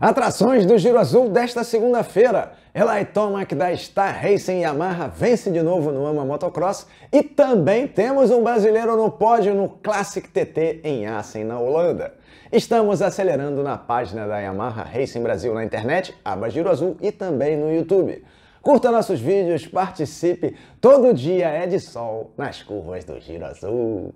Atrações do Giro Azul desta segunda-feira. Eli Tomac da Star Racing Yamaha vence de novo no AMA Motocross e também temos um brasileiro no pódio no Classic TT em Assen, na Holanda. Estamos acelerando na página da Yamaha Racing Brasil na internet, aba Giro Azul e também no YouTube. Curta nossos vídeos, participe, todo dia é de sol nas curvas do Giro Azul.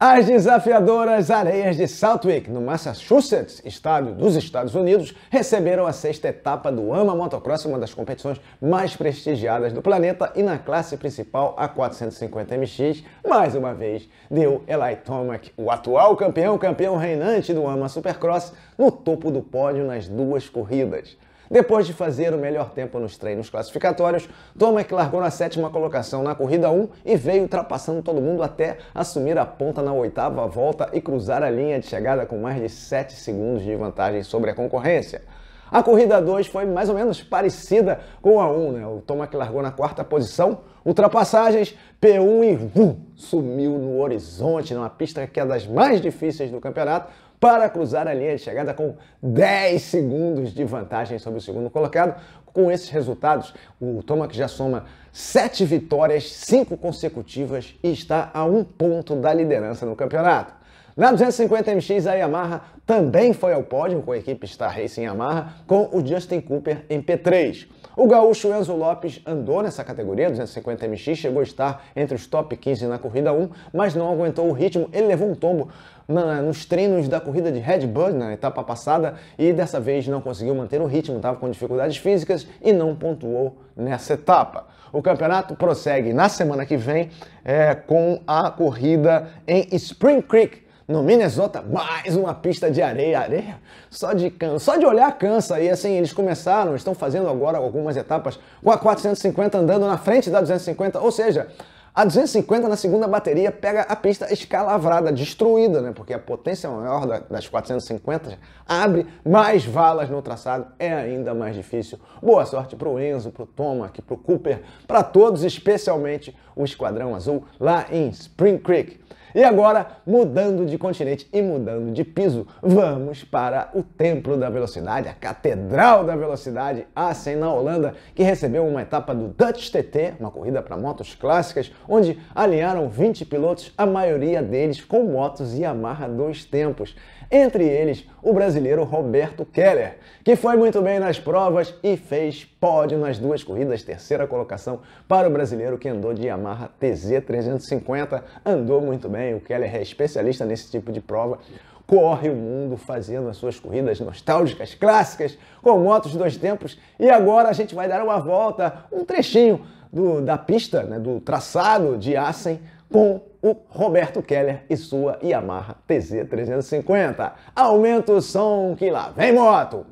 As desafiadoras areias de Lake, no Massachusetts, estado dos Estados Unidos, receberam a sexta etapa do AMA Motocross, uma das competições mais prestigiadas do planeta, e na classe principal, a 450MX, mais uma vez, deu Eli Tomac, o atual campeão, campeão reinante do AMA Supercross, no topo do pódio nas duas corridas. Depois de fazer o melhor tempo nos treinos classificatórios, Tomek largou na sétima colocação na corrida 1 e veio ultrapassando todo mundo até assumir a ponta na oitava volta e cruzar a linha de chegada com mais de 7 segundos de vantagem sobre a concorrência. A corrida 2 foi mais ou menos parecida com a 1, um, né? O Tomac largou na quarta posição, ultrapassagens, P1 e vum, sumiu no horizonte, numa pista que é das mais difíceis do campeonato, para cruzar a linha de chegada com 10 segundos de vantagem sobre o segundo colocado. Com esses resultados, o Tomac já soma 7 vitórias, 5 consecutivas e está a um ponto da liderança no campeonato. Na 250MX, a Yamaha também foi ao pódio com a equipe Star Racing Yamaha, com o Justin Cooper em P3. O gaúcho Enzo Lopes andou nessa categoria, 250MX, chegou a estar entre os top 15 na corrida 1, mas não aguentou o ritmo, ele levou um tombo na, nos treinos da corrida de Red Bull na etapa passada e dessa vez não conseguiu manter o ritmo, estava com dificuldades físicas e não pontuou nessa etapa. O campeonato prossegue na semana que vem é, com a corrida em Spring Creek, no Minnesota, mais uma pista de areia, areia só de cansa, só de olhar cansa. E assim, eles começaram, estão fazendo agora algumas etapas com a 450 andando na frente da 250, ou seja, a 250 na segunda bateria pega a pista escalavrada, destruída, né? Porque a potência maior das 450 abre mais valas no traçado, é ainda mais difícil. Boa sorte para o Enzo, para o Tomac, para o Cooper, para todos, especialmente o Esquadrão Azul lá em Spring Creek. E agora, mudando de continente e mudando de piso, vamos para o Templo da Velocidade, a Catedral da Velocidade Assen, na Holanda, que recebeu uma etapa do Dutch TT, uma corrida para motos clássicas, onde alinharam 20 pilotos, a maioria deles com motos Yamaha dois tempos. Entre eles, o brasileiro Roberto Keller, que foi muito bem nas provas e fez pódio nas duas corridas, terceira colocação para o brasileiro que andou de Yamaha TZ350, andou muito bem também, o Keller é especialista nesse tipo de prova, corre o mundo fazendo as suas corridas nostálgicas clássicas com motos dois tempos. E agora a gente vai dar uma volta, um trechinho do, da pista, né, do traçado de Assen com o Roberto Keller e sua Yamaha TZ350. Aumenta o som que lá vem moto!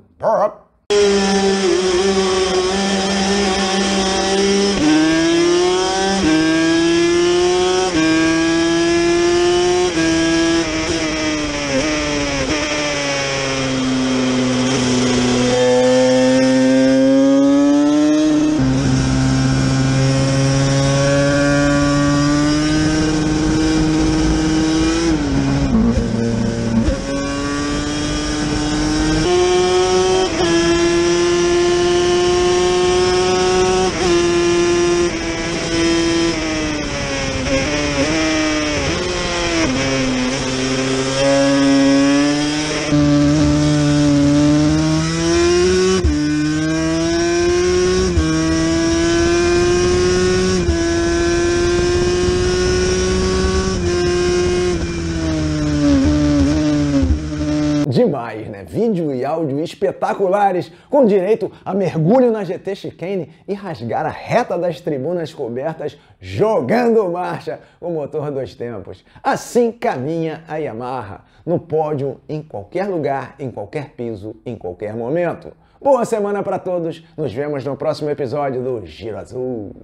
demais, né? Vídeo e áudio espetaculares, com direito a mergulho na GT Chicane e rasgar a reta das tribunas cobertas jogando marcha o motor dois tempos. Assim caminha a Yamaha, no pódio, em qualquer lugar, em qualquer piso, em qualquer momento. Boa semana para todos, nos vemos no próximo episódio do Giro Azul.